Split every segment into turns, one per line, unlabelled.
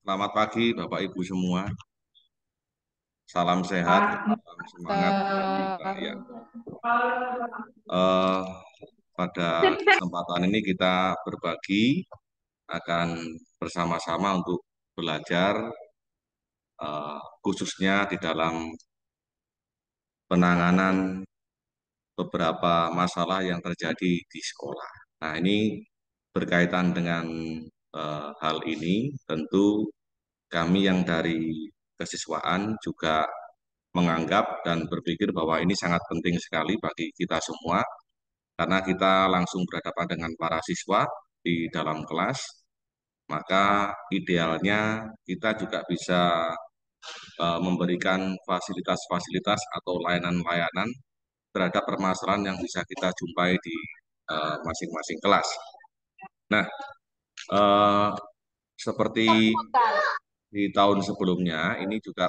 Selamat pagi Bapak Ibu semua. Salam sehat, salam semangat. Ya. Uh, pada kesempatan ini kita berbagi akan bersama-sama untuk belajar uh, khususnya di dalam penanganan beberapa masalah yang terjadi di sekolah. Nah ini berkaitan dengan eh, hal ini tentu kami yang dari kesiswaan juga menganggap dan berpikir bahwa ini sangat penting sekali bagi kita semua karena kita langsung berhadapan dengan para siswa di dalam kelas maka idealnya kita juga bisa uh, memberikan fasilitas-fasilitas atau layanan-layanan terhadap permasalahan yang bisa kita jumpai di eh, masing-masing masing -masing kelas. Nah, uh, seperti di tahun sebelumnya ini juga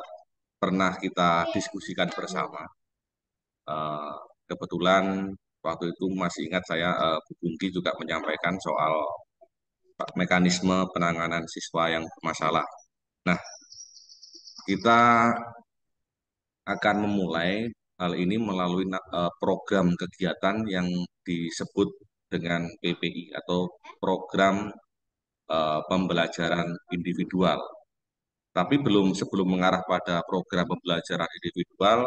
pernah kita diskusikan bersama. Uh, kebetulan waktu itu masih ingat saya uh, Bu bungki juga menyampaikan soal mekanisme penanganan siswa yang bermasalah. Nah, kita akan memulai hal ini melalui program kegiatan yang disebut dengan PPI atau program Eh, pembelajaran individual. Tapi belum sebelum mengarah pada program pembelajaran individual,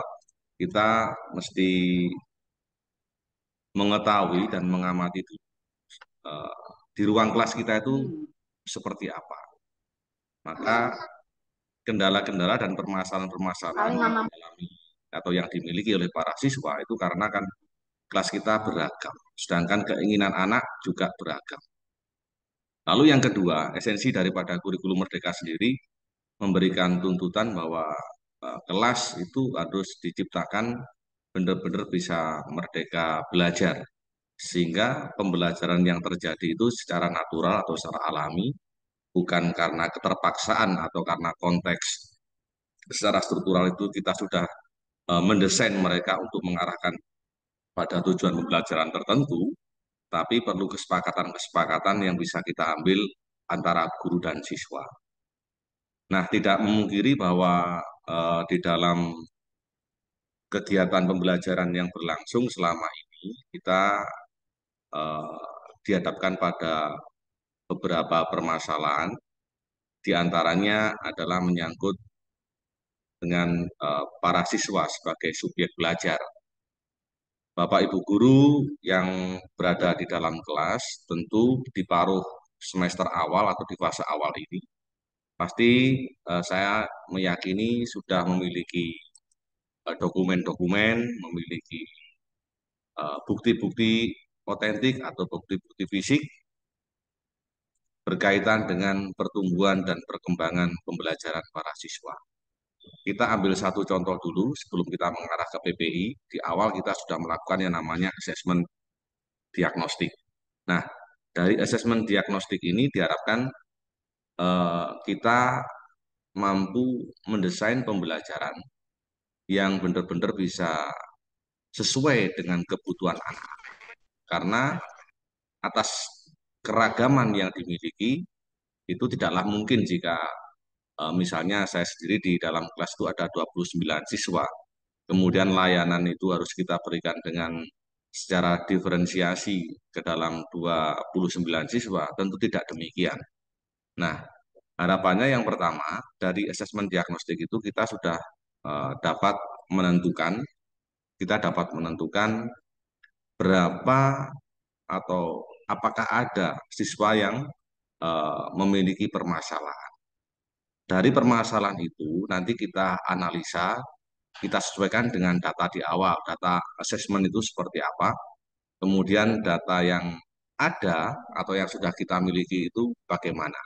kita mesti mengetahui dan mengamati itu uh, eh, di ruang kelas kita itu hmm. seperti apa. Maka kendala-kendala dan permasalahan-permasalahan yang dialami atau yang dimiliki oleh para siswa itu karena kan kelas kita beragam, sedangkan keinginan anak juga beragam. Lalu yang kedua, esensi daripada kurikulum merdeka sendiri memberikan tuntutan bahwa eh, kelas itu harus diciptakan benar-benar bisa merdeka belajar. Sehingga pembelajaran yang terjadi itu secara natural atau secara alami, bukan karena keterpaksaan atau karena konteks secara struktural itu kita sudah eh, mendesain mereka untuk mengarahkan pada tujuan pembelajaran tertentu, tapi perlu kesepakatan-kesepakatan yang bisa kita ambil antara guru dan siswa. Nah, tidak memungkiri bahwa eh, di dalam kegiatan pembelajaran yang berlangsung selama ini kita eh, dihadapkan pada beberapa permasalahan, diantaranya adalah menyangkut dengan eh, para siswa sebagai subjek belajar Bapak Ibu guru yang berada di dalam kelas tentu di paruh semester awal atau di fase awal ini pasti eh, saya meyakini sudah memiliki eh, dokumen-dokumen, eh, memiliki bukti-bukti eh, otentik atau bukti-bukti fisik berkaitan dengan pertumbuhan dan perkembangan pembelajaran para siswa. Kita ambil satu contoh dulu sebelum kita mengarah ke PPI. Di awal kita sudah melakukan yang namanya asesmen diagnostik. Nah, dari asesmen diagnostik ini diharapkan eh, kita mampu mendesain pembelajaran yang benar-benar bisa sesuai dengan kebutuhan anak. Karena atas keragaman yang dimiliki itu tidaklah mungkin jika Eh, misalnya saya sendiri di dalam kelas itu ada 29 siswa. Kemudian layanan itu harus kita berikan dengan secara diferensiasi ke dalam 29 siswa, tentu tidak demikian. Nah, harapannya yang pertama, dari asesmen diagnostik itu kita sudah uh, dapat menentukan, kita dapat menentukan berapa atau apakah ada siswa yang uh, memiliki permasalahan dari permasalahan itu nanti kita analisa, kita sesuaikan dengan data di awal, data assessment itu seperti apa, kemudian data yang ada atau yang sudah kita miliki itu bagaimana.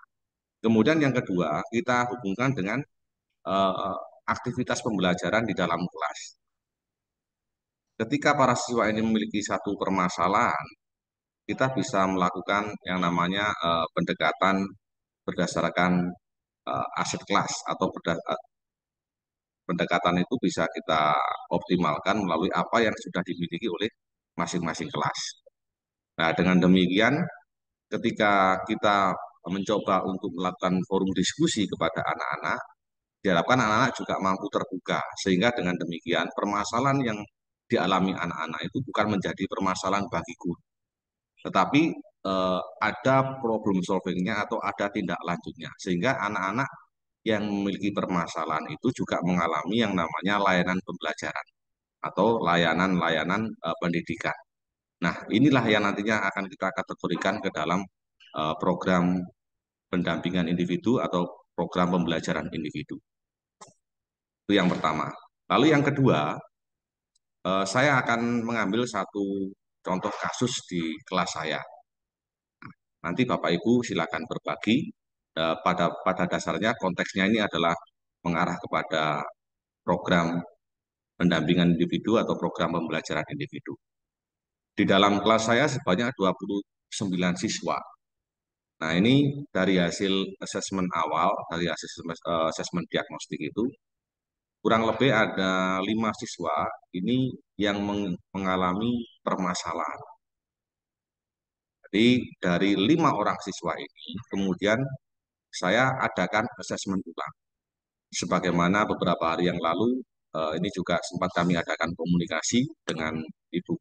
Kemudian yang kedua, kita hubungkan dengan uh, aktivitas pembelajaran di dalam kelas. Ketika para siswa ini memiliki satu permasalahan, kita bisa melakukan yang namanya uh, pendekatan berdasarkan uh, aset kelas atau eh, pendekatan itu bisa kita optimalkan melalui apa yang sudah dimiliki oleh masing-masing kelas. Nah, dengan demikian, ketika kita mencoba untuk melakukan forum diskusi kepada anak-anak, diharapkan anak-anak juga mampu terbuka, sehingga dengan demikian permasalahan yang dialami anak-anak itu bukan menjadi permasalahan bagi guru, tetapi eh, ada problem solvingnya atau ada tindak lanjutnya sehingga anak-anak yang memiliki permasalahan itu juga mengalami yang namanya layanan pembelajaran atau layanan-layanan eh, pendidikan. Nah inilah yang nantinya akan kita kategorikan ke dalam eh, program pendampingan individu atau program pembelajaran individu. Itu yang pertama. Lalu yang kedua, eh, saya akan mengambil satu contoh kasus di kelas saya. Nanti Bapak Ibu silakan berbagi. Eh, pada pada dasarnya konteksnya ini adalah mengarah kepada program pendampingan individu atau program pembelajaran individu. Di dalam kelas saya sebanyak 29 siswa. Nah ini dari hasil asesmen awal, dari hasil eh, asesmen diagnostik itu, kurang lebih ada lima siswa ini yang mengalami permasalahan jadi dari lima orang siswa ini kemudian saya adakan asesmen ulang. Sebagaimana beberapa hari yang lalu eh, ini juga sempat kami adakan komunikasi dengan ibu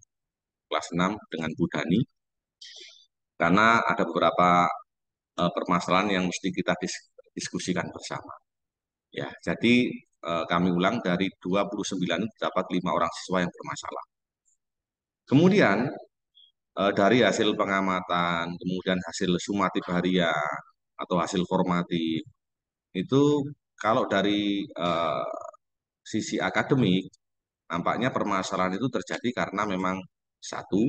kelas 6 dengan Bu Dhani. karena ada beberapa eh, permasalahan yang mesti kita diskusikan bersama. Ya, jadi eh, kami ulang dari 29 terdapat lima orang siswa yang bermasalah. Kemudian Eh, dari hasil pengamatan, kemudian hasil sumatif harian atau hasil formatif itu kalau dari uh, sisi akademik nampaknya permasalahan itu terjadi karena memang satu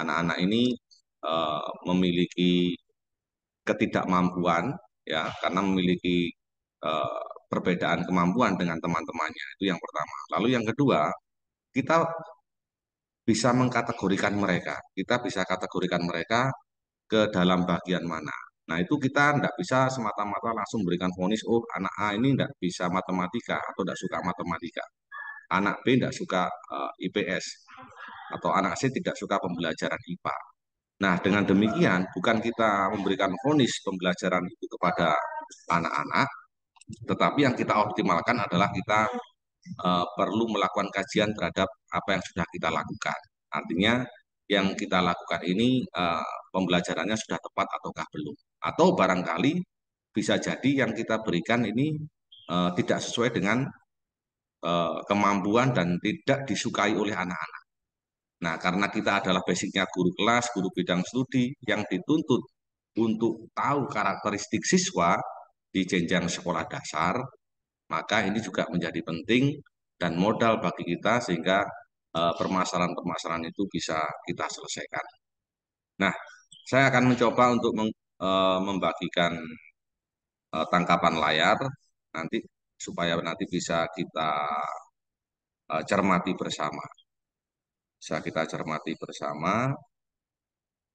anak-anak ini uh, memiliki ketidakmampuan ya karena memiliki uh, perbedaan kemampuan dengan teman-temannya itu yang pertama. Lalu yang kedua kita bisa mengkategorikan mereka. Kita bisa kategorikan mereka ke dalam bagian mana. Nah, itu kita tidak bisa semata-mata langsung memberikan vonis, oh anak A ini tidak bisa matematika atau tidak suka matematika. Anak B tidak suka uh, eh, IPS. Atau anak C tidak suka pembelajaran IPA. Nah, dengan demikian, bukan kita memberikan vonis pembelajaran itu kepada anak-anak, tetapi yang kita optimalkan adalah kita uh, perlu melakukan kajian terhadap apa yang sudah kita lakukan. Artinya yang kita lakukan ini uh, pembelajarannya sudah tepat ataukah belum. Atau barangkali bisa jadi yang kita berikan ini uh, tidak sesuai dengan uh, kemampuan dan tidak disukai oleh anak-anak. Nah, karena kita adalah basicnya guru kelas, guru bidang studi yang dituntut untuk tahu karakteristik siswa di jenjang sekolah dasar, maka ini juga menjadi penting dan modal bagi kita sehingga eh, permasalahan-permasalahan itu bisa kita selesaikan. Nah, saya akan mencoba untuk eh, membagikan eh, tangkapan layar nanti supaya nanti bisa kita cermati bersama. Bisa kita cermati bersama.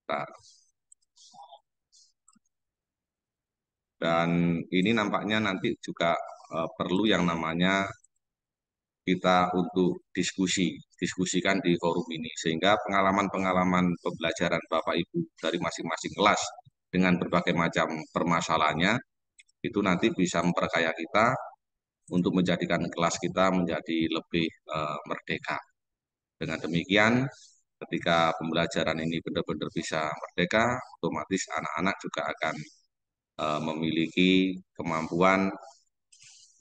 Bentar. Dan ini nampaknya nanti juga perlu yang namanya kita untuk diskusi, diskusikan di forum ini. Sehingga pengalaman-pengalaman pembelajaran Bapak Ibu dari masing-masing kelas dengan berbagai macam permasalahannya, itu nanti bisa memperkaya kita untuk menjadikan kelas kita menjadi lebih e, merdeka. Dengan demikian, ketika pembelajaran ini benar-benar bisa merdeka, otomatis anak-anak juga akan e, memiliki kemampuan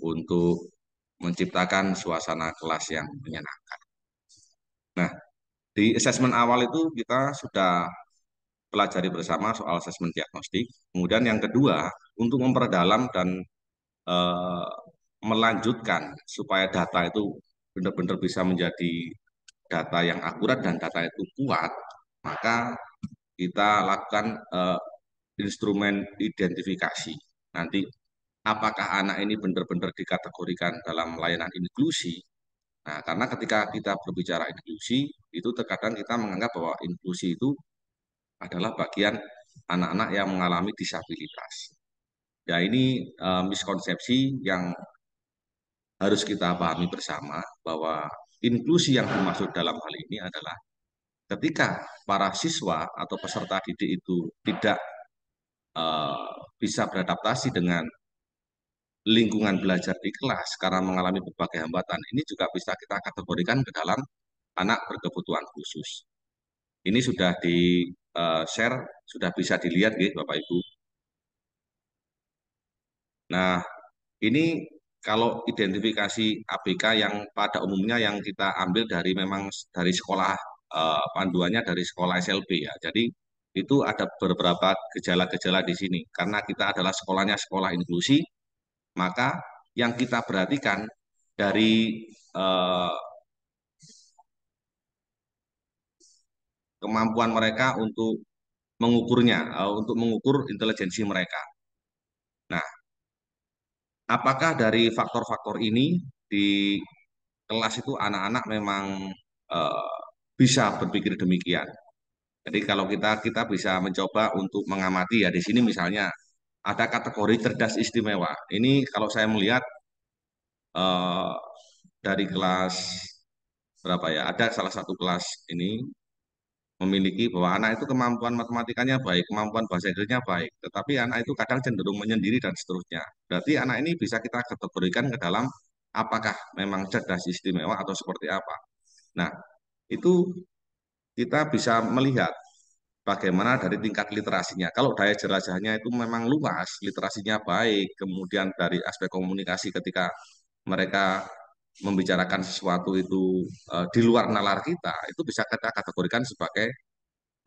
untuk menciptakan suasana kelas yang menyenangkan. Nah, di asesmen awal itu kita sudah pelajari bersama soal asesmen diagnostik. Kemudian yang kedua, untuk memperdalam dan e, melanjutkan supaya data itu benar-benar bisa menjadi data yang akurat dan data itu kuat, maka kita lakukan e, instrumen identifikasi. Nanti apakah anak ini benar-benar dikategorikan dalam layanan inklusi. Nah, karena ketika kita berbicara inklusi, itu terkadang kita menganggap bahwa inklusi itu adalah bagian anak-anak yang mengalami disabilitas. Ya, ini e, miskonsepsi yang harus kita pahami bersama bahwa inklusi yang dimaksud dalam hal ini adalah ketika para siswa atau peserta didik itu tidak e, bisa beradaptasi dengan lingkungan belajar di kelas karena mengalami berbagai hambatan ini juga bisa kita kategorikan ke dalam anak berkebutuhan khusus. Ini sudah di eh, share, sudah bisa dilihat ya Bapak Ibu. Nah, ini kalau identifikasi ABK yang pada umumnya yang kita ambil dari memang dari sekolah eh, panduannya dari sekolah SLB ya. Jadi itu ada beberapa gejala-gejala di sini karena kita adalah sekolahnya sekolah inklusi maka yang kita perhatikan dari eh, kemampuan mereka untuk mengukurnya, eh, untuk mengukur intelijensi mereka. Nah, apakah dari faktor-faktor ini di kelas itu anak-anak memang eh, bisa berpikir demikian? Jadi kalau kita kita bisa mencoba untuk mengamati ya di sini misalnya ada kategori cerdas istimewa. Ini kalau saya melihat uh, dari kelas berapa ya, ada salah satu kelas ini memiliki bahwa anak itu kemampuan matematikanya baik, kemampuan bahasa Inggrisnya baik, tetapi anak itu kadang cenderung menyendiri dan seterusnya. Berarti anak ini bisa kita kategorikan ke dalam apakah memang cerdas istimewa atau seperti apa. Nah, itu kita bisa melihat bagaimana dari tingkat literasinya. Kalau daya jelajahnya itu memang luas, literasinya baik, kemudian dari aspek komunikasi ketika mereka membicarakan sesuatu itu uh, di luar nalar kita, itu bisa kita kategorikan sebagai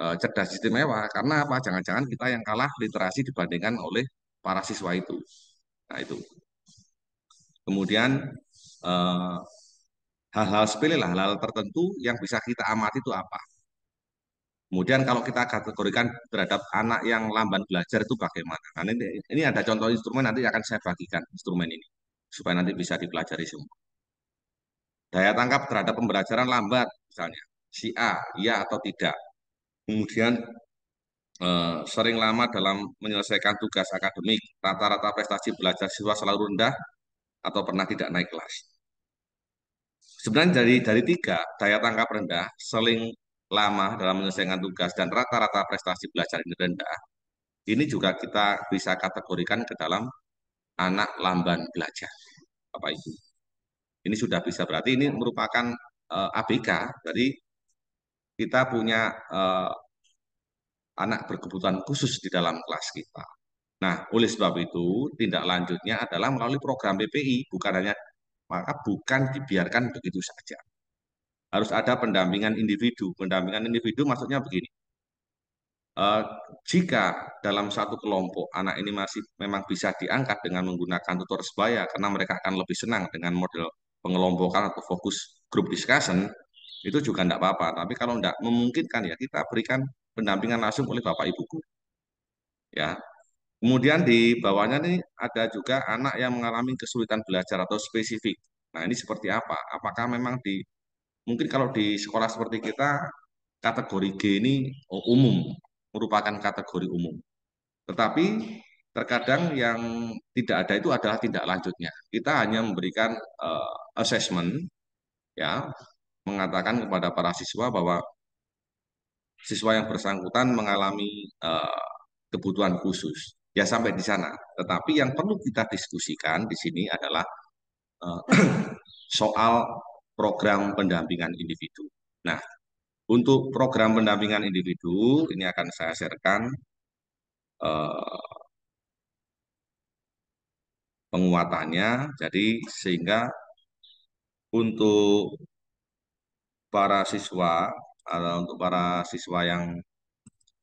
uh, cerdas istimewa. Karena apa? Jangan-jangan kita yang kalah literasi dibandingkan oleh para siswa itu. Nah itu. Kemudian eh, hal-hal sepele lah, hal-hal tertentu yang bisa kita amati itu apa? Kemudian kalau kita kategorikan terhadap anak yang lamban belajar itu bagaimana? Nah, ini, ini ada contoh instrumen nanti akan saya bagikan instrumen ini supaya nanti bisa dipelajari semua. Daya tangkap terhadap pembelajaran lambat misalnya si A ya atau tidak. Kemudian eh, sering lama dalam menyelesaikan tugas akademik, rata-rata prestasi belajar siswa selalu rendah atau pernah tidak naik kelas. Sebenarnya dari dari tiga daya tangkap rendah, sering lama dalam menyelesaikan tugas dan rata-rata prestasi belajar ini rendah, ini juga kita bisa kategorikan ke dalam anak lamban belajar. Bapak Ibu. Ini sudah bisa berarti ini merupakan uh, eh, ABK, Jadi kita punya uh, anak berkebutuhan khusus di dalam kelas kita. Nah, oleh sebab itu, tindak lanjutnya adalah melalui program BPI, bukan hanya maka bukan dibiarkan begitu saja harus ada pendampingan individu. Pendampingan individu maksudnya begini. Uh, jika dalam satu kelompok anak ini masih memang bisa diangkat dengan menggunakan tutor sebaya karena mereka akan lebih senang dengan model pengelompokan atau fokus grup discussion itu juga tidak apa-apa. Tapi kalau tidak memungkinkan ya kita berikan pendampingan langsung oleh bapak ibu guru. Ya. Kemudian di bawahnya nih ada juga anak yang mengalami kesulitan belajar atau spesifik. Nah ini seperti apa? Apakah memang di mungkin kalau di sekolah seperti kita kategori G ini umum merupakan kategori umum. Tetapi terkadang yang tidak ada itu adalah tindak lanjutnya. Kita hanya memberikan uh, assessment ya mengatakan kepada para siswa bahwa siswa yang bersangkutan mengalami uh, kebutuhan khusus. Ya sampai di sana. Tetapi yang perlu kita diskusikan di sini adalah uh, soal program pendampingan individu. Nah, untuk program pendampingan individu ini akan saya sharekan eh, penguatannya. Jadi sehingga untuk para siswa atau eh, untuk para siswa yang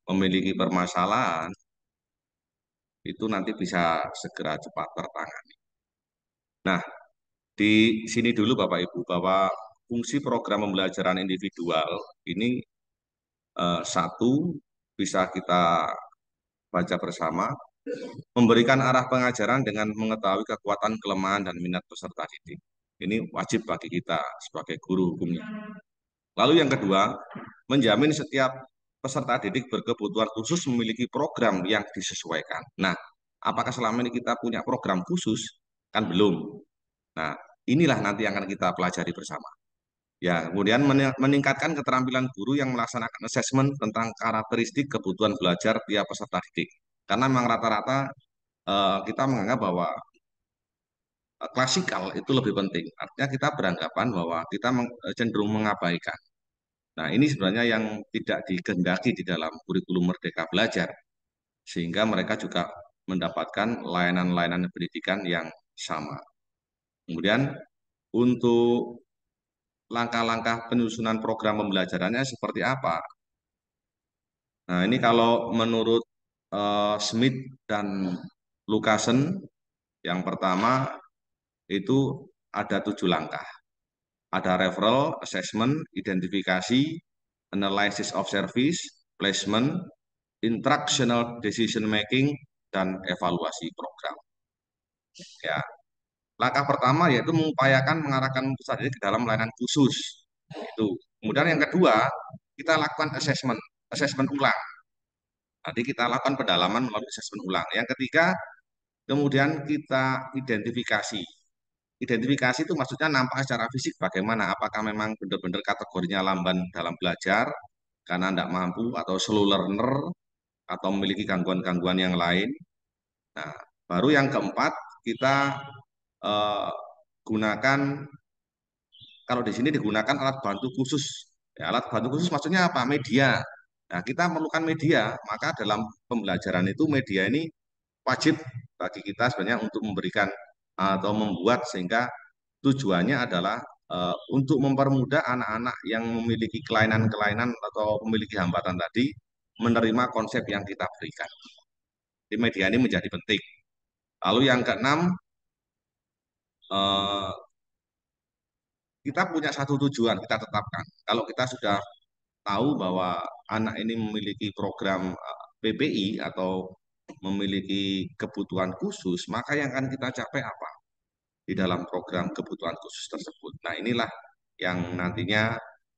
memiliki permasalahan itu nanti bisa segera cepat tertangani. Nah, di sini dulu Bapak Ibu bahwa fungsi program pembelajaran individual ini eh, satu bisa kita baca bersama memberikan arah pengajaran dengan mengetahui kekuatan, kelemahan, dan minat peserta didik. Ini wajib bagi kita sebagai guru hukumnya. Lalu yang kedua, menjamin setiap peserta didik berkebutuhan khusus memiliki program yang disesuaikan. Nah, apakah selama ini kita punya program khusus? Kan belum. Nah, inilah nanti yang akan kita pelajari bersama. Ya, kemudian meningkatkan keterampilan guru yang melaksanakan asesmen tentang karakteristik kebutuhan belajar tiap peserta didik. Karena memang rata-rata eh, kita menganggap bahwa eh, klasikal itu lebih penting. Artinya kita beranggapan bahwa kita cenderung mengabaikan. Nah, ini sebenarnya yang tidak dikehendaki di dalam kurikulum Merdeka Belajar. Sehingga mereka juga mendapatkan layanan-layanan pendidikan yang sama. Kemudian untuk langkah-langkah penyusunan program pembelajarannya seperti apa? Nah, ini kalau menurut uh, Smith dan Lukasen, yang pertama itu ada tujuh langkah. Ada referral, assessment, identifikasi, analysis of service, placement, instructional decision making, dan evaluasi program. Ya, Langkah pertama yaitu mengupayakan mengarahkan peserta didik ke dalam layanan khusus. Itu. Kemudian yang kedua, kita lakukan assessment, assessment ulang. Tadi kita lakukan pendalaman melalui assessment ulang. Yang ketiga, kemudian kita identifikasi. Identifikasi itu maksudnya nampak secara fisik bagaimana, apakah memang benar-benar kategorinya lamban dalam belajar, karena tidak mampu, atau slow learner, atau memiliki gangguan-gangguan yang lain. Nah, baru yang keempat, kita Eh, gunakan kalau di sini digunakan alat bantu khusus. Ya, alat bantu khusus maksudnya apa? Media. Nah, kita memerlukan media, maka dalam pembelajaran itu media ini wajib bagi kita sebenarnya untuk memberikan atau membuat sehingga tujuannya adalah uh, untuk mempermudah anak-anak yang memiliki kelainan-kelainan atau memiliki hambatan tadi menerima konsep yang kita berikan. di media ini menjadi penting. Lalu yang keenam, Eh, kita punya satu tujuan kita tetapkan. Kalau kita sudah tahu bahwa anak ini memiliki program eh, PPI atau memiliki kebutuhan khusus, maka yang akan kita capai apa? Di dalam program kebutuhan khusus tersebut. Nah inilah yang nantinya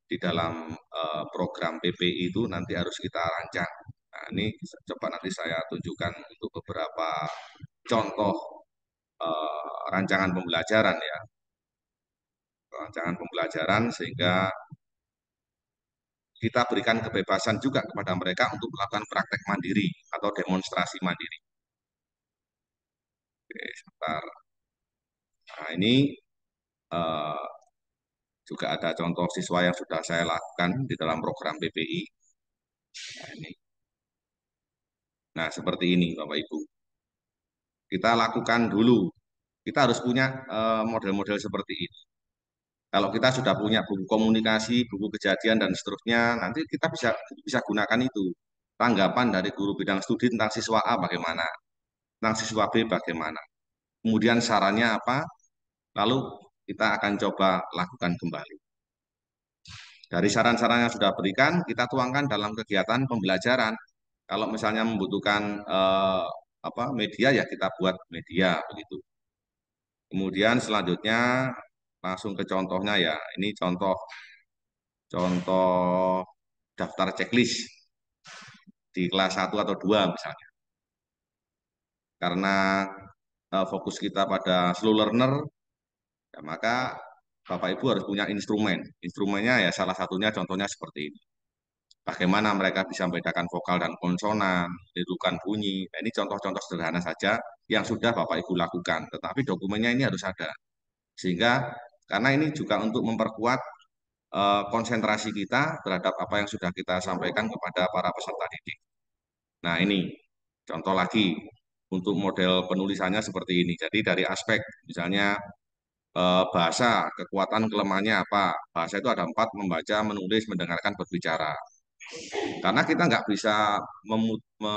di dalam eh, program PPI itu nanti harus kita rancang. Nah ini coba nanti saya tunjukkan untuk beberapa contoh Eh, rancangan pembelajaran ya rancangan pembelajaran sehingga kita berikan kebebasan juga kepada mereka untuk melakukan praktek mandiri atau demonstrasi mandiri. Oke, sebentar. Nah, ini uh, juga ada contoh siswa yang sudah saya lakukan di dalam program PPI. Nah, ini. nah seperti ini Bapak Ibu kita lakukan dulu. Kita harus punya eh, model-model seperti ini. Kalau kita sudah punya buku komunikasi, buku kejadian dan seterusnya, nanti kita bisa bisa gunakan itu. Tanggapan dari guru bidang studi tentang siswa A bagaimana, tentang siswa B bagaimana. Kemudian sarannya apa? Lalu kita akan coba lakukan kembali. Dari saran-saran yang sudah berikan, kita tuangkan dalam kegiatan pembelajaran. Kalau misalnya membutuhkan eh, apa media ya kita buat media begitu. Kemudian selanjutnya langsung ke contohnya ya. Ini contoh contoh daftar checklist di kelas 1 atau 2 misalnya. Karena uh, fokus kita pada slow learner, ya maka Bapak Ibu harus punya instrumen. Instrumennya ya salah satunya contohnya seperti ini bagaimana mereka bisa membedakan vokal dan konsonan, lirukan bunyi. Nah, ini contoh-contoh sederhana saja yang sudah Bapak Ibu lakukan, tetapi dokumennya ini harus ada. Sehingga karena ini juga untuk memperkuat uh, konsentrasi kita terhadap apa yang sudah kita sampaikan kepada para peserta didik. Nah, ini contoh lagi untuk model penulisannya seperti ini. Jadi dari aspek misalnya eh, bahasa, kekuatan kelemahannya apa? Bahasa itu ada empat, membaca, menulis, mendengarkan, berbicara. Karena kita nggak bisa memut, me,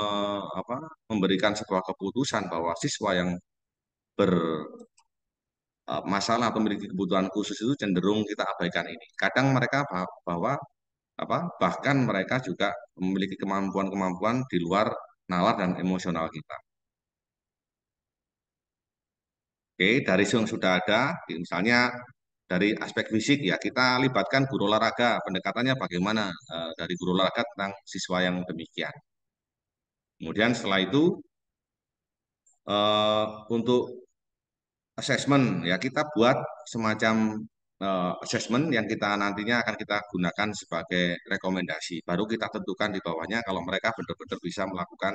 apa, memberikan sebuah keputusan bahwa siswa yang bermasalah e, atau memiliki kebutuhan khusus itu cenderung kita abaikan ini. Kadang mereka bahwa apa bahkan mereka juga memiliki kemampuan-kemampuan di luar nalar dan emosional kita. Oke, dari yang sudah ada, misalnya dari aspek fisik ya kita libatkan guru olahraga pendekatannya bagaimana eh, dari guru olahraga tentang siswa yang demikian kemudian setelah itu eh, untuk assessment ya kita buat semacam eh, assessment yang kita nantinya akan kita gunakan sebagai rekomendasi baru kita tentukan di bawahnya kalau mereka benar-benar bisa melakukan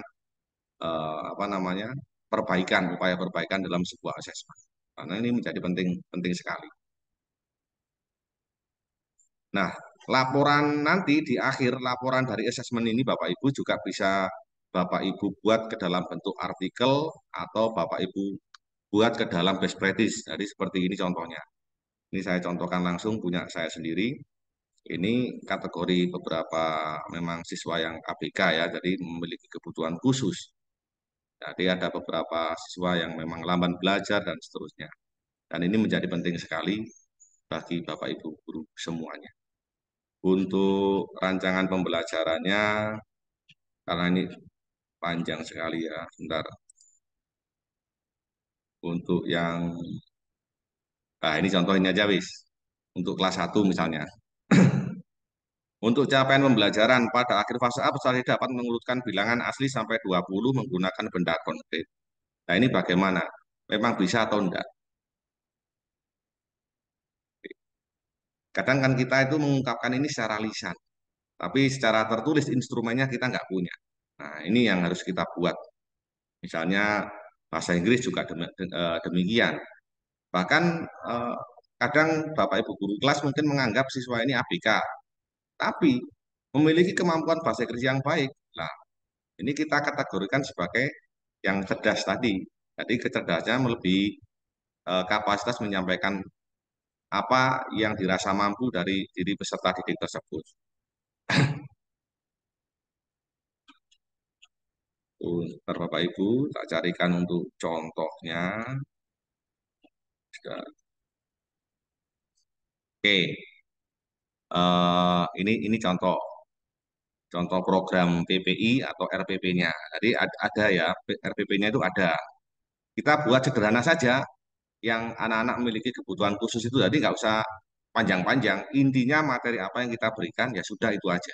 apa namanya perbaikan upaya perbaikan dalam sebuah assessment karena ini menjadi penting penting sekali Nah, laporan nanti di akhir laporan dari asesmen ini Bapak Ibu juga bisa Bapak Ibu buat ke dalam bentuk artikel atau Bapak Ibu buat ke dalam best practice. Jadi seperti ini contohnya. Ini saya contohkan langsung punya saya sendiri. Ini kategori beberapa memang siswa yang ABK ya, jadi memiliki kebutuhan khusus. Jadi ada beberapa siswa yang memang lamban belajar dan seterusnya. Dan ini menjadi penting sekali bagi Bapak Ibu guru semuanya. Untuk rancangan pembelajarannya, karena ini panjang sekali ya, sebentar. Untuk yang, nah ini contohnya Javis. untuk kelas 1 misalnya. Untuk capaian pembelajaran, pada akhir fase A, peserta dapat mengurutkan bilangan asli sampai 20 menggunakan benda konkret. Nah ini bagaimana? Memang bisa atau enggak? Kadang kan kita itu mengungkapkan ini secara lisan, tapi secara tertulis instrumennya kita nggak punya. Nah, ini yang harus kita buat. Misalnya bahasa Inggris juga eh, demikian. Bahkan eh, kadang Bapak Ibu guru kelas mungkin menganggap siswa ini ABK, tapi memiliki kemampuan bahasa Inggris yang baik. Nah, ini kita kategorikan sebagai yang cerdas tadi. Jadi kecerdasannya melebihi eh, kapasitas menyampaikan apa yang dirasa mampu dari diri peserta didik tersebut. Untuk Bapak Ibu, tak carikan untuk contohnya. Oke, uh, ini ini contoh contoh program PPI atau RPP-nya. Jadi ada ya, RPP-nya itu ada. Kita buat sederhana saja, yang anak-anak memiliki kebutuhan khusus itu tadi nggak usah panjang-panjang intinya materi apa yang kita berikan ya sudah itu aja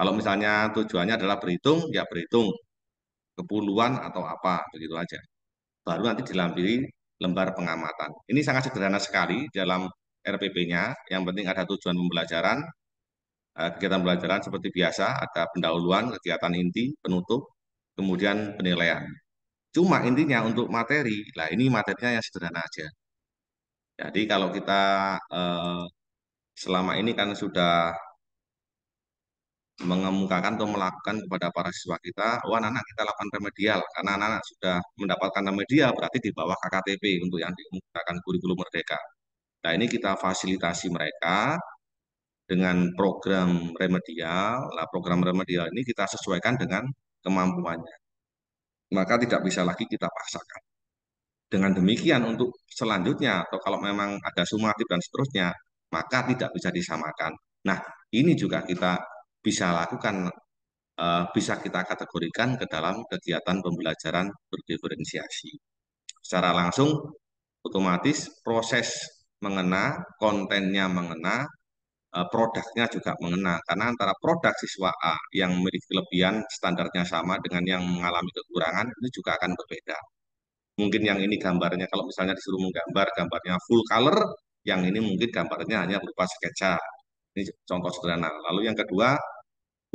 kalau misalnya tujuannya adalah berhitung ya berhitung kepuluhan atau apa begitu aja baru nanti dilampiri lembar pengamatan ini sangat sederhana sekali dalam RPP-nya yang penting ada tujuan pembelajaran eh, kegiatan pembelajaran seperti biasa ada pendahuluan kegiatan inti penutup kemudian penilaian Cuma intinya untuk materi, lah ini materinya yang sederhana aja. Jadi kalau kita eh, selama ini kan sudah mengemukakan atau melakukan kepada para siswa kita, wah oh anak-anak kita lakukan remedial, karena anak-anak sudah mendapatkan remedial berarti di bawah KKTP untuk yang dikemukakan kurikulum merdeka. Nah ini kita fasilitasi mereka dengan program remedial. Nah program remedial ini kita sesuaikan dengan kemampuannya maka tidak bisa lagi kita paksakan. Dengan demikian untuk selanjutnya atau kalau memang ada sumatif dan seterusnya, maka tidak bisa disamakan. Nah, ini juga kita bisa lakukan eh, bisa kita kategorikan ke dalam kegiatan pembelajaran berdiferensiasi. Secara langsung otomatis proses mengena, kontennya mengena, Eh, produknya juga mengena karena antara produk siswa A yang memiliki kelebihan standarnya sama dengan yang mengalami kekurangan itu juga akan berbeda. Mungkin yang ini gambarnya kalau misalnya disuruh menggambar gambarnya full color, yang ini mungkin gambarnya hanya berupa sketsa. Ini contoh sederhana. Lalu yang kedua,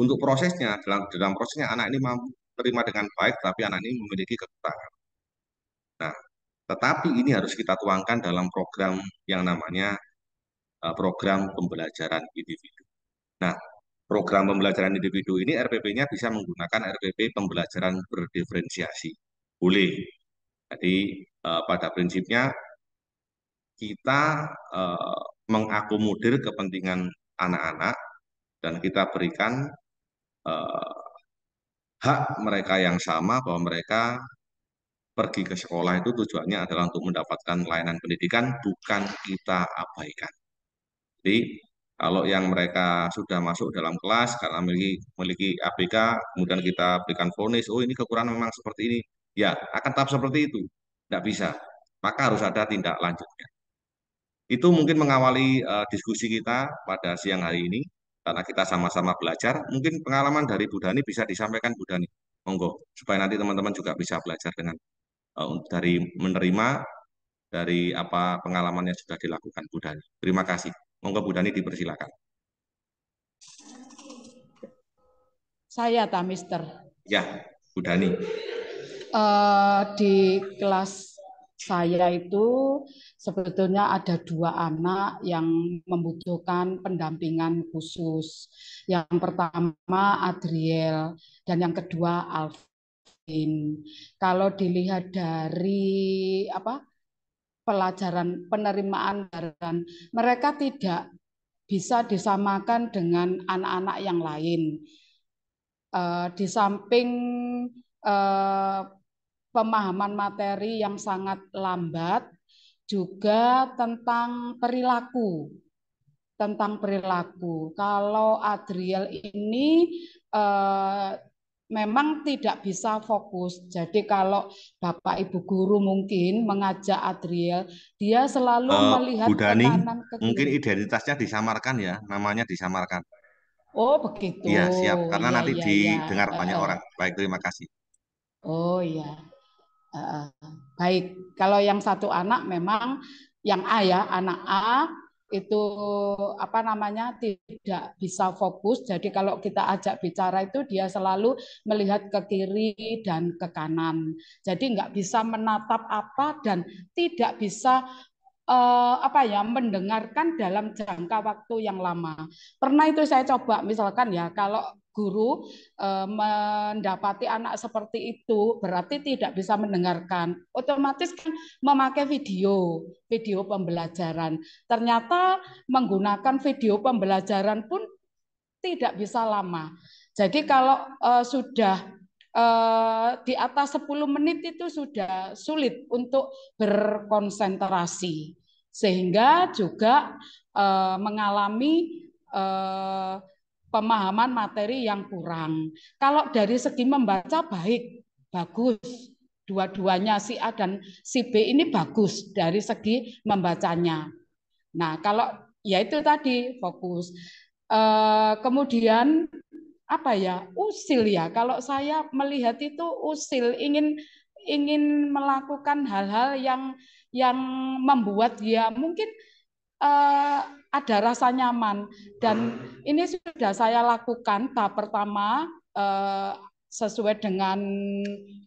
untuk prosesnya dalam dalam prosesnya anak ini mampu terima dengan baik tapi anak ini memiliki kekurangan. Nah, tetapi ini harus kita tuangkan dalam program yang namanya Eh, program pembelajaran individu. Nah, program pembelajaran individu ini RPP-nya bisa menggunakan RPP pembelajaran berdiferensiasi. Boleh. Jadi eh, pada prinsipnya kita eh, mengakomodir kepentingan anak-anak dan kita berikan hak mereka yang sama bahwa mereka pergi ke sekolah itu tujuannya adalah untuk mendapatkan layanan pendidikan, bukan kita abaikan. Jadi kalau yang mereka sudah masuk dalam kelas karena memiliki, memiliki APK, kemudian kita berikan vonis, oh ini kekurangan memang seperti ini, ya akan tetap seperti itu, tidak bisa. Maka harus ada tindak lanjutnya. Itu mungkin mengawali uh, diskusi kita pada siang hari ini, karena kita sama-sama belajar. Mungkin pengalaman dari Bu Dhani bisa disampaikan Bu Dhani, monggo, supaya nanti teman-teman juga bisa belajar dengan uh, dari menerima dari apa pengalaman yang sudah dilakukan Bu Terima kasih. Monggo Bu Dani dipersilakan.
Saya ta, Mister.
Ya, Bu Dani.
Uh, di kelas saya itu sebetulnya ada dua anak yang membutuhkan pendampingan khusus. Yang pertama Adriel dan yang kedua Alvin. Kalau dilihat dari apa pelajaran penerimaan dan mereka tidak bisa disamakan dengan anak-anak yang lain eh, di samping eh, pemahaman materi yang sangat lambat juga tentang perilaku tentang perilaku kalau Adriel ini eh, memang tidak bisa fokus. Jadi kalau Bapak Ibu guru mungkin mengajak Adriel, dia selalu uh, melihat ke Dani, ke Mungkin
identitasnya disamarkan ya, namanya disamarkan.
Oh, begitu. Iya, siap. Karena ya, nanti ya, didengar ya. banyak uh, orang.
Baik, terima kasih.
Oh, iya. Uh, baik. Kalau yang satu anak memang yang A ya, anak A itu apa namanya tidak bisa fokus. Jadi kalau kita ajak bicara itu dia selalu melihat ke kiri dan ke kanan. Jadi nggak bisa menatap apa dan tidak bisa eh, apa ya mendengarkan dalam jangka waktu yang lama. Pernah itu saya coba misalkan ya kalau guru eh, mendapati anak seperti itu berarti tidak bisa mendengarkan. Otomatis kan memakai video, video pembelajaran. Ternyata menggunakan video pembelajaran pun tidak bisa lama. Jadi kalau eh, sudah eh, di atas 10 menit itu sudah sulit untuk berkonsentrasi. Sehingga juga mengalami pemahaman materi yang kurang. Kalau dari segi membaca baik, bagus. Dua-duanya si A dan si B ini bagus dari segi membacanya. Nah, kalau ya itu tadi fokus. Eh, kemudian apa ya usil ya kalau saya melihat itu usil ingin ingin melakukan hal-hal yang yang membuat dia mungkin eh, ada rasa nyaman dan ini sudah saya lakukan tahap pertama eh, sesuai dengan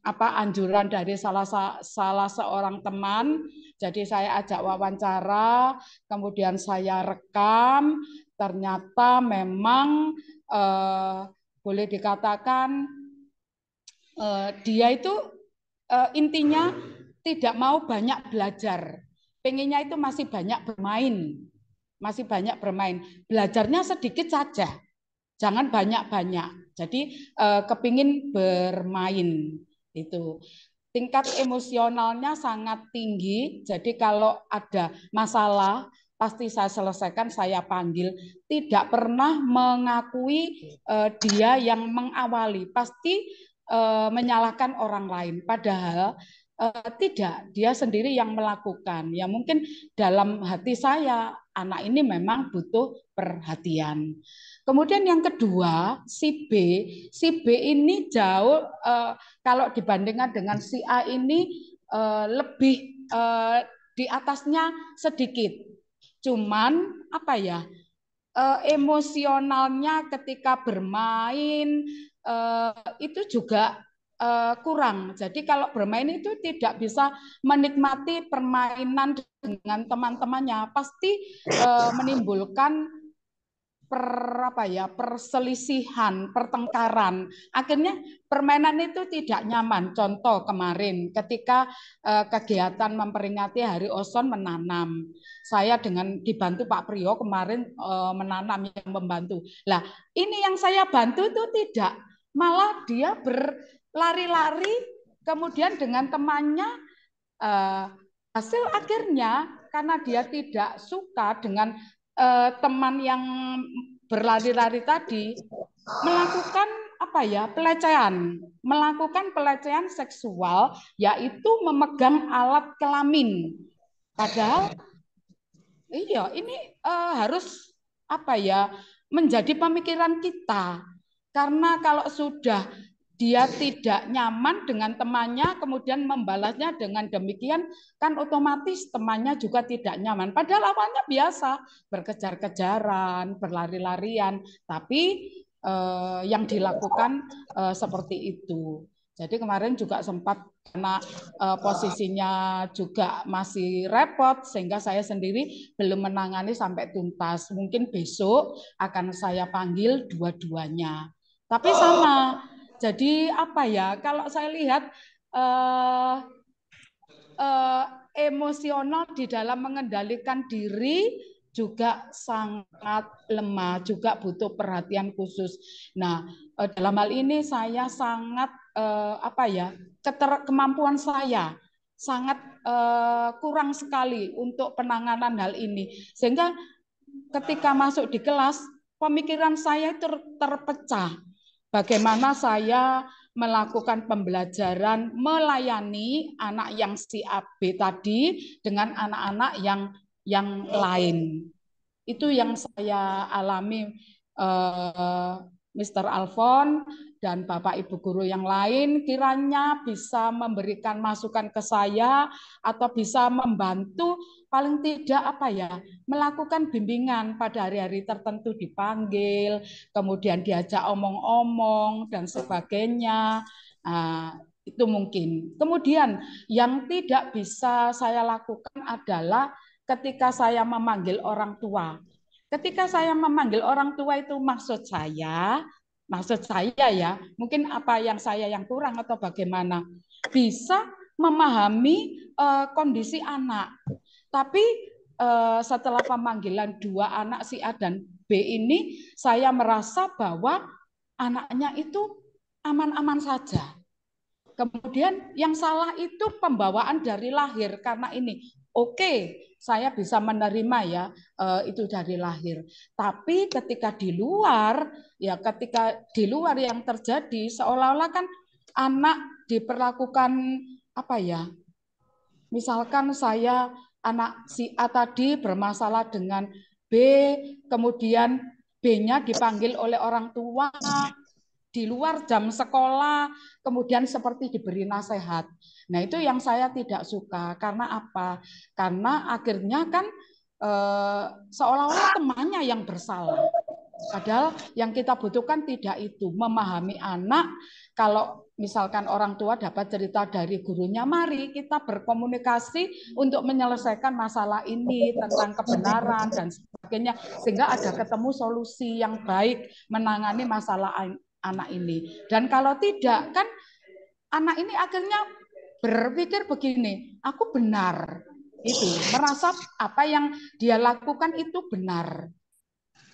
apa anjuran dari salah salah seorang teman. Jadi saya ajak wawancara, kemudian saya rekam. Ternyata memang eh, boleh dikatakan eh, dia itu intinya tidak mau banyak belajar, pengennya itu masih banyak bermain masih banyak bermain. Belajarnya sedikit saja, jangan banyak-banyak. Jadi eh, kepingin bermain itu. Tingkat emosionalnya sangat tinggi. Jadi kalau ada masalah pasti saya selesaikan, saya panggil. Tidak pernah mengakui eh, dia yang mengawali, pasti eh, menyalahkan orang lain. Padahal Eh, tidak, dia sendiri yang melakukan. Ya mungkin dalam hati saya anak ini memang butuh perhatian. Kemudian yang kedua, si B, si B ini jauh eh, kalau dibandingkan dengan si A ini eh, lebih di atasnya sedikit. Cuman apa ya? emosionalnya ketika bermain itu juga uh, kurang. Jadi kalau bermain itu tidak bisa menikmati permainan dengan teman-temannya, pasti uh, menimbulkan per apa ya perselisihan, pertengkaran. Akhirnya permainan itu tidak nyaman. Contoh kemarin ketika eh, kegiatan memperingati Hari Oson menanam, saya dengan dibantu Pak Priyo kemarin eh, menanam yang membantu. Lah ini yang saya bantu itu tidak malah dia ber lari-lari, kemudian dengan temannya eh, hasil akhirnya karena dia tidak suka dengan eh, teman yang berlari-lari tadi melakukan apa ya pelecehan, melakukan pelecehan seksual yaitu memegang alat kelamin. Padahal iya ini eh, harus apa ya menjadi pemikiran kita karena kalau sudah dia tidak nyaman dengan temannya, kemudian membalasnya dengan demikian, kan otomatis temannya juga tidak nyaman. Padahal awalnya biasa, berkejar-kejaran, berlari-larian, tapi eh, yang dilakukan eh, seperti itu. Jadi kemarin juga sempat karena eh, posisinya juga masih repot, sehingga saya sendiri belum menangani sampai tuntas. Mungkin besok akan saya panggil dua-duanya. Tapi sama, jadi apa ya? Kalau saya lihat eh, eh, emosional di dalam mengendalikan diri juga sangat lemah, juga butuh perhatian khusus. Nah, eh, dalam hal ini saya sangat eh, apa ya? Keter, kemampuan saya sangat eh, kurang sekali untuk penanganan hal ini. Sehingga ketika masuk di kelas pemikiran saya ter terpecah Bagaimana saya melakukan pembelajaran melayani anak yang si AB tadi dengan anak-anak yang yang lain. Itu yang saya alami eh, Mr. Alfon dan Bapak Ibu guru yang lain kiranya bisa memberikan masukan ke saya atau bisa membantu paling tidak apa ya melakukan bimbingan pada hari-hari tertentu dipanggil kemudian diajak omong-omong dan sebagainya nah, itu mungkin kemudian yang tidak bisa saya lakukan adalah ketika saya memanggil orang tua ketika saya memanggil orang tua itu maksud saya maksud saya ya mungkin apa yang saya yang kurang atau bagaimana bisa memahami uh, kondisi anak tapi eh, setelah pemanggilan dua anak si A dan B ini, saya merasa bahwa anaknya itu aman-aman saja. Kemudian yang salah itu pembawaan dari lahir karena ini. Oke, okay, saya bisa menerima ya eh, itu dari lahir. Tapi ketika di luar, ya ketika di luar yang terjadi seolah-olah kan anak diperlakukan apa ya? Misalkan saya anak si A tadi bermasalah dengan B, kemudian B-nya dipanggil oleh orang tua di luar jam sekolah, kemudian seperti diberi nasihat. Nah, itu yang saya tidak suka. Karena apa? Karena akhirnya kan e, seolah-olah temannya yang bersalah. Padahal yang kita butuhkan tidak itu memahami anak. Kalau misalkan orang tua dapat cerita dari gurunya, mari kita berkomunikasi untuk menyelesaikan masalah ini tentang kebenaran dan sebagainya, sehingga ada ketemu solusi yang baik menangani masalah anak ini. Dan kalau tidak, kan anak ini akhirnya berpikir begini, aku benar, itu merasa apa yang dia lakukan itu benar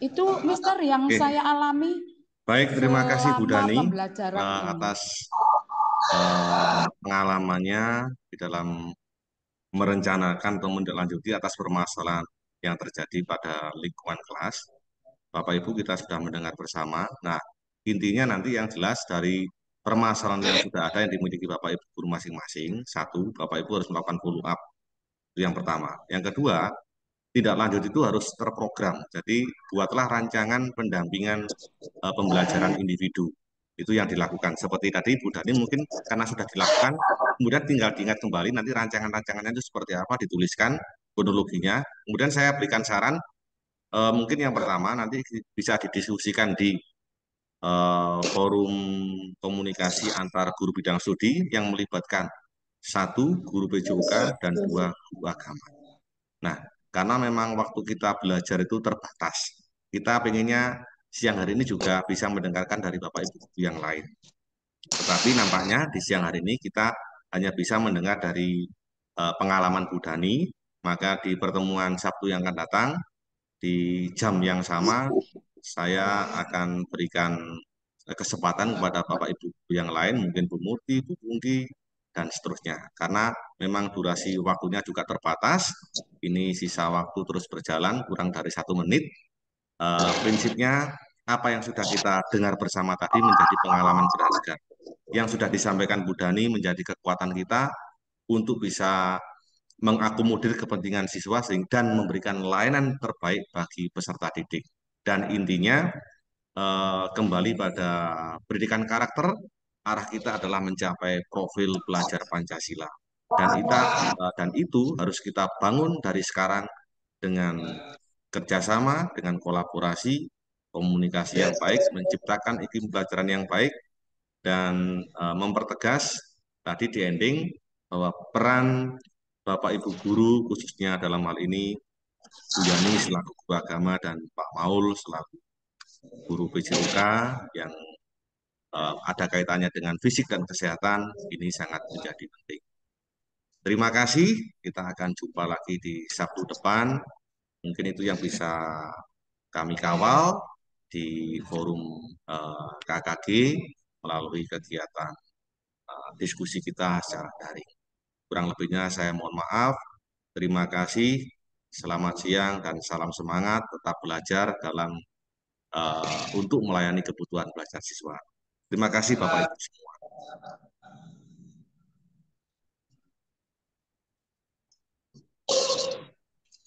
itu Mister yang Oke. saya alami.
Baik, terima kasih Bu Dani uh, atas uh, pengalamannya di dalam merencanakan atau menindaklanjuti atas permasalahan yang terjadi pada lingkungan kelas. Bapak Ibu kita sudah mendengar bersama. Nah, intinya nanti yang jelas dari permasalahan yang sudah ada yang dimiliki Bapak Ibu guru masing-masing, satu, Bapak Ibu harus melakukan follow up. Itu yang pertama. Yang kedua, tidak lanjut itu harus terprogram. Jadi buatlah rancangan pendampingan uh, pembelajaran individu. Itu yang dilakukan. Seperti tadi Bu Dhani mungkin karena sudah dilakukan, kemudian tinggal diingat kembali nanti rancangan-rancangannya itu seperti apa dituliskan kronologinya. Kemudian saya berikan saran uh, mungkin yang pertama nanti bisa didiskusikan di uh, forum komunikasi antar guru bidang studi yang melibatkan satu guru PJOK dan dua guru agama. Nah, karena memang waktu kita belajar itu terbatas. Kita pengennya siang hari ini juga bisa mendengarkan dari Bapak Ibu yang lain. Tetapi nampaknya di siang hari ini kita hanya bisa mendengar dari uh, pengalaman Budani, maka di pertemuan Sabtu yang akan datang di jam yang sama saya akan berikan eh, kesempatan kepada Bapak Ibu yang lain, mungkin Bu Murti, Bu Pungki, dan seterusnya. Karena memang durasi waktunya juga terbatas, ini sisa waktu terus berjalan kurang dari satu menit. E, prinsipnya apa yang sudah kita dengar bersama tadi menjadi pengalaman berharga. Yang sudah disampaikan Bu Dhani menjadi kekuatan kita untuk bisa mengakomodir kepentingan siswa dan memberikan layanan terbaik bagi peserta didik. Dan intinya eh, kembali pada pendidikan karakter arah kita adalah mencapai profil pelajar Pancasila. Dan kita eh, dan itu harus kita bangun dari sekarang dengan kerjasama, dengan kolaborasi, komunikasi yang baik, menciptakan iklim pelajaran yang baik, dan uh, mempertegas tadi di ending bahwa peran Bapak Ibu guru khususnya dalam hal ini Bu Yani selaku guru agama dan Pak Maul selaku guru PJUK yang Eh, ada kaitannya dengan fisik dan kesehatan, ini sangat menjadi penting. Terima kasih, kita akan jumpa lagi di Sabtu depan. Mungkin itu yang bisa kami kawal di forum uh, eh, KKG melalui kegiatan uh, diskusi kita secara daring. Kurang lebihnya saya mohon maaf. Terima kasih. Selamat siang dan salam semangat. Tetap belajar dalam uh, untuk melayani kebutuhan belajar siswa. Terima kasih Bapak Ibu semua. Thank you.